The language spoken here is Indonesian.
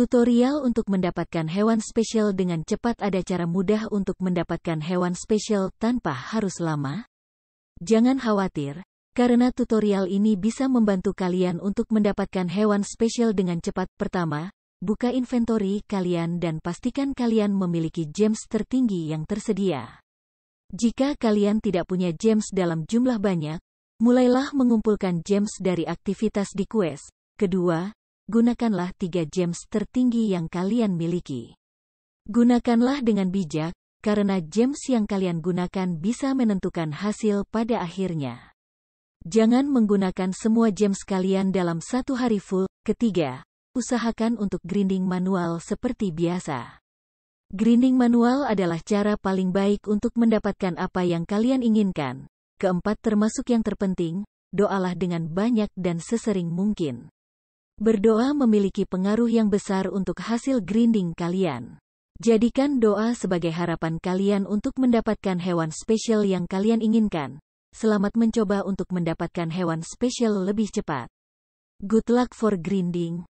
Tutorial untuk mendapatkan hewan spesial dengan cepat ada cara mudah untuk mendapatkan hewan spesial tanpa harus lama. Jangan khawatir, karena tutorial ini bisa membantu kalian untuk mendapatkan hewan spesial dengan cepat. Pertama, buka inventory kalian dan pastikan kalian memiliki gems tertinggi yang tersedia. Jika kalian tidak punya gems dalam jumlah banyak, mulailah mengumpulkan gems dari aktivitas di quest. Kedua, gunakanlah tiga gems tertinggi yang kalian miliki. Gunakanlah dengan bijak, karena gems yang kalian gunakan bisa menentukan hasil pada akhirnya. Jangan menggunakan semua gems kalian dalam satu hari full. Ketiga, usahakan untuk grinding manual seperti biasa. Grinding manual adalah cara paling baik untuk mendapatkan apa yang kalian inginkan. Keempat termasuk yang terpenting, doalah dengan banyak dan sesering mungkin. Berdoa memiliki pengaruh yang besar untuk hasil grinding kalian. Jadikan doa sebagai harapan kalian untuk mendapatkan hewan spesial yang kalian inginkan. Selamat mencoba untuk mendapatkan hewan spesial lebih cepat. Good luck for grinding.